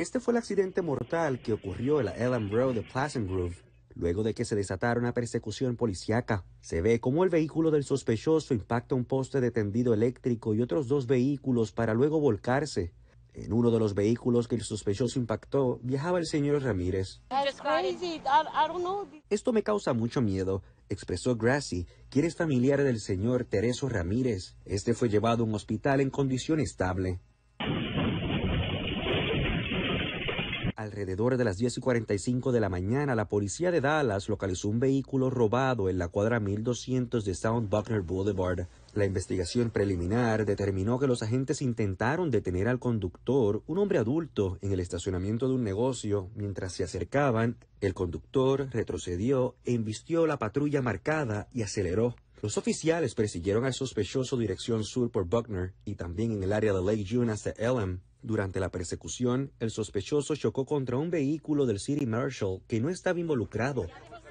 Este fue el accidente mortal que ocurrió en la Ellen Road de Pleasant Grove, luego de que se desatara una persecución policiaca. Se ve cómo el vehículo del sospechoso impacta un poste de tendido eléctrico y otros dos vehículos para luego volcarse. En uno de los vehículos que el sospechoso impactó viajaba el señor Ramírez. Esto me causa mucho miedo, expresó Gracie, quien es familiar del señor Tereso Ramírez. Este fue llevado a un hospital en condición estable. Alrededor de las 10 y 45 de la mañana, la policía de Dallas localizó un vehículo robado en la cuadra 1200 de Sound Buckner Boulevard. La investigación preliminar determinó que los agentes intentaron detener al conductor, un hombre adulto, en el estacionamiento de un negocio. Mientras se acercaban, el conductor retrocedió, embistió la patrulla marcada y aceleró. Los oficiales persiguieron al sospechoso dirección sur por Buckner y también en el área de Lake June hasta Elm. Durante la persecución, el sospechoso chocó contra un vehículo del City Marshal que no estaba involucrado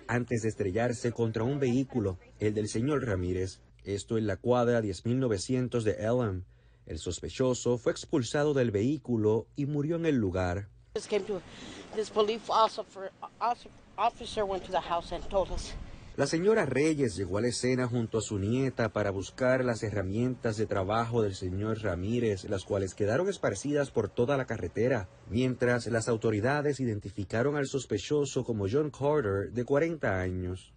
antes de estrellarse contra un vehículo, el del señor Ramírez, esto en la cuadra 10900 de Elm. El sospechoso fue expulsado del vehículo y murió en el lugar. La señora Reyes llegó a la escena junto a su nieta para buscar las herramientas de trabajo del señor Ramírez, las cuales quedaron esparcidas por toda la carretera, mientras las autoridades identificaron al sospechoso como John Carter, de 40 años.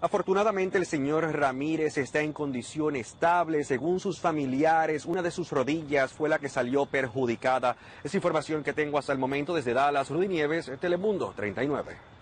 Afortunadamente el señor Ramírez está en condición estable. Según sus familiares, una de sus rodillas fue la que salió perjudicada. Es información que tengo hasta el momento desde Dallas. Rudy Nieves, Telemundo 39.